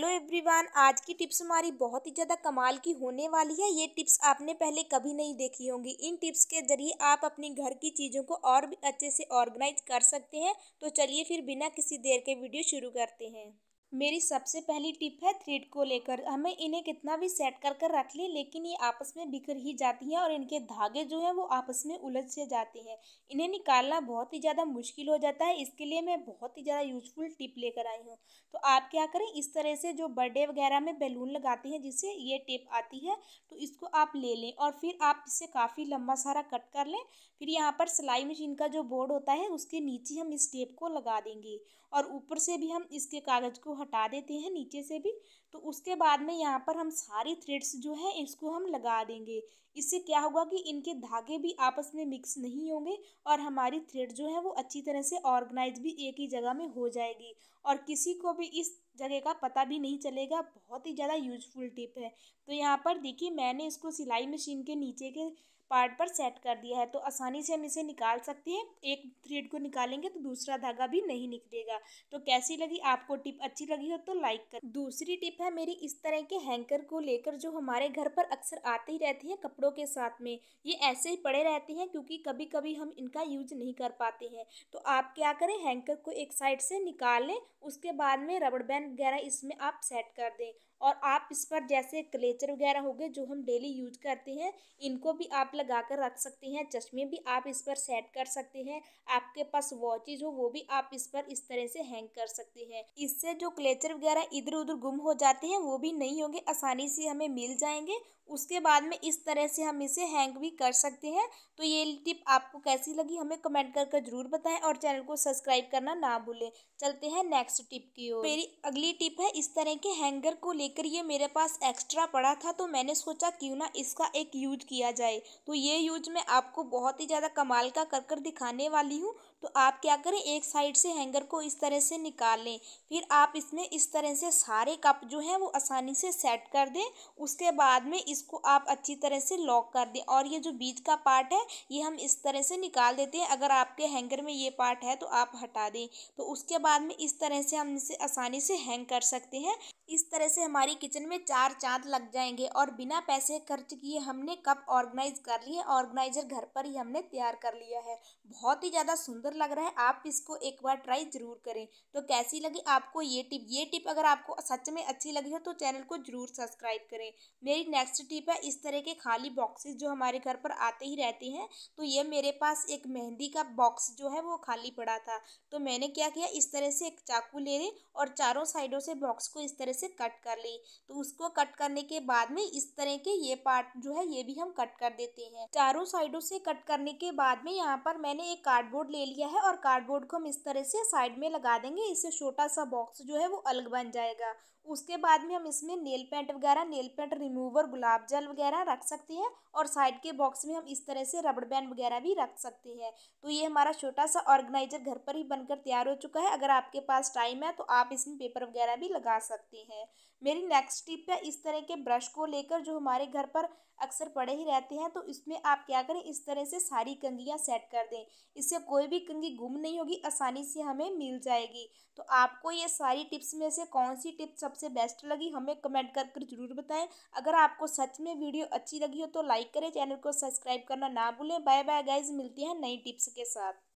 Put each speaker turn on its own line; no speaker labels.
hello everyone आज की tips हमारी बहुत ही ज़्यादा कमाल की होने वाली है ये टिप्स आपने पहले कभी नहीं देखी होंगी इन टिप्स के ज़रिए आप अपने घर की चीज़ों को और भी अच्छे से ऑर्गेनाइज कर सकते हैं तो चलिए फिर बिना किसी देर के वीडियो शुरू करते हैं मेरी सबसे पहली टिप है थ्रेड को लेकर हमें इन्हें कितना भी सेट कर कर रख लें लेकिन ये आपस में बिखर ही जाती हैं और इनके धागे जो हैं वो आपस में उलझ से जाते हैं इन्हें निकालना बहुत ही ज़्यादा मुश्किल हो जाता है इसके लिए मैं बहुत ही ज़्यादा यूजफुल टिप लेकर आई हूँ तो आप क्या करें इस तरह से जो बर्थडे वगैरह में बैलून लगाते हैं जिससे ये टेप आती है तो इसको आप ले लें और फिर आप इसे काफ़ी लंबा सारा कट कर लें फिर यहाँ पर सिलाई मशीन का जो बोर्ड होता है उसके नीचे हम इस टेप को लगा देंगे और ऊपर से भी हम इसके कागज़ को हटा देते हैं नीचे से भी तो उसके बाद में यहाँ पर हम सारी थ्रेड्स जो है इसको हम लगा देंगे इससे क्या होगा कि इनके धागे भी आपस में मिक्स नहीं होंगे और हमारी थ्रेड जो है वो अच्छी तरह से ऑर्गेनाइज भी एक ही जगह में हो जाएगी और किसी को भी इस जगह का पता भी नहीं चलेगा बहुत ही ज़्यादा यूजफुल टिप है तो यहाँ पर देखिए मैंने इसको सिलाई मशीन के नीचे के पार्ट पर सेट कर दिया है तो आसानी से हम इसे निकाल सकते हैं एक थ्रेड को निकालेंगे तो दूसरा धागा भी नहीं निकलेगा तो कैसी लगी आपको टिप अच्छी लगी हो तो लाइक कर दूसरी टिप है मेरी इस तरह के हैंकर को लेकर जो हमारे घर पर अक्सर आते ही रहते हैं कपड़ों के साथ में ये ऐसे ही पड़े रहते हैं क्योंकि कभी कभी हम इनका यूज नहीं कर पाते हैं तो आप क्या करें हैंकर को एक साइड से निकाल लें उसके बाद में रबड़ बैंड वगैरह इसमें आप सेट कर दें और आप इस पर जैसे क्लेचर वगैरह हो गए जो हम डेली यूज करते हैं इनको भी आप लगा कर रख सकते हैं चश्मे भी आप इस पर सेट कर सकते हैं आपके पास वॉचेज हो वो भी आप इस पर इस तरह से हैंग कर सकते हैं इससे जो क्लेचर वगैरह इधर उधर गुम हो जाते हैं वो भी नहीं होंगे आसानी से हमें मिल जाएंगे उसके बाद में इस तरह से हम इसे हैंग भी कर सकते हैं तो ये टिप आपको कैसी लगी हमें कमेंट करके कर जरूर बताएं और चैनल को सब्सक्राइब करना ना भूलें चलते हैं नेक्स्ट टिप की ओर मेरी अगली टिप है इस तरह के हैंगर को लेकर ये मेरे पास एक्स्ट्रा पड़ा था तो मैंने सोचा क्यों ना इसका एक यूज किया जाए तो तो ये यूज मैं आपको बहुत ही ज़्यादा कमाल का कर कर दिखाने वाली हूँ तो आप क्या करें एक साइड से हैंगर को इस तरह से निकाल लें फिर आप इसमें इस तरह से सारे कप जो हैं वो आसानी से सेट कर दें उसके बाद में इसको आप अच्छी तरह से लॉक कर दें और ये जो बीच का पार्ट है ये हम इस तरह से निकाल देते हैं अगर आपके हैंगर में ये पार्ट है तो आप हटा दें तो उसके बाद में इस तरह से हम इसे आसानी से हैंग कर सकते हैं इस तरह से हमारी किचन में चार चाँद लग जाएंगे और बिना पैसे खर्च किए हमने कप ऑर्गेनाइज कर लिए ऑर्गेनाइजर घर पर ही हमने तैयार कर लिया है बहुत ही ज़्यादा सुंदर सुंदर लग रहा है आप इसको एक बार ट्राई ज़रूर करें तो कैसी लगी आपको ये टिप ये टिप अगर आपको सच में अच्छी लगी हो तो चैनल को ज़रूर सब्सक्राइब करें मेरी नेक्स्ट टिप है इस तरह के खाली बॉक्सेस जो हमारे घर पर आते ही रहते हैं तो ये मेरे पास एक मेहंदी का बॉक्स जो है वो खाली पड़ा था तो मैंने क्या किया इस तरह से एक चाकू ले ली और चारों साइडों से बॉक्स को इस तरह से कट कर ली तो उसको कट करने के बाद में इस तरह के ये पार्ट जो है ये भी हम कट कर देते हैं चारों साइडों से कट करने के बाद में यहाँ पर मैंने एक कार्डबोर्ड ले लिया लिया है और कार्डबोर्ड को हम इस तरह से साइड में लगा देंगे इससे छोटा सा बॉक्स जो है वो अलग बन जाएगा उसके बाद में हम इसमें नेल पेंट वगैरह नेल पेंट रिमूवर गुलाब जल वगैरह रख सकते हैं और साइड के बॉक्स में हम इस तरह से रबड़ बैंड वगैरह भी रख सकते हैं तो ये हमारा छोटा सा ऑर्गेनाइजर घर पर ही बनकर तैयार हो चुका है अगर आपके पास टाइम है तो आप इसमें पेपर वगैरह भी लगा सकते हैं मेरी नेक्स्ट टिप है इस तरह के ब्रश को लेकर जो हमारे घर पर अक्सर पड़े ही रहते हैं तो इसमें आप क्या करें इस तरह से सारी कंगियाँ सेट कर दें इससे कोई भी कंघी गुम नहीं होगी आसानी से हमें मिल जाएगी तो आपको ये सारी टिप्स में से कौन सी टिप्स सबसे बेस्ट लगी हमें कमेंट कर कर जरूर बताएं अगर आपको सच में वीडियो अच्छी लगी हो तो लाइक करें चैनल को सब्सक्राइब करना ना भूलें बाय बाय गाइज मिलती हैं नई टिप्स के साथ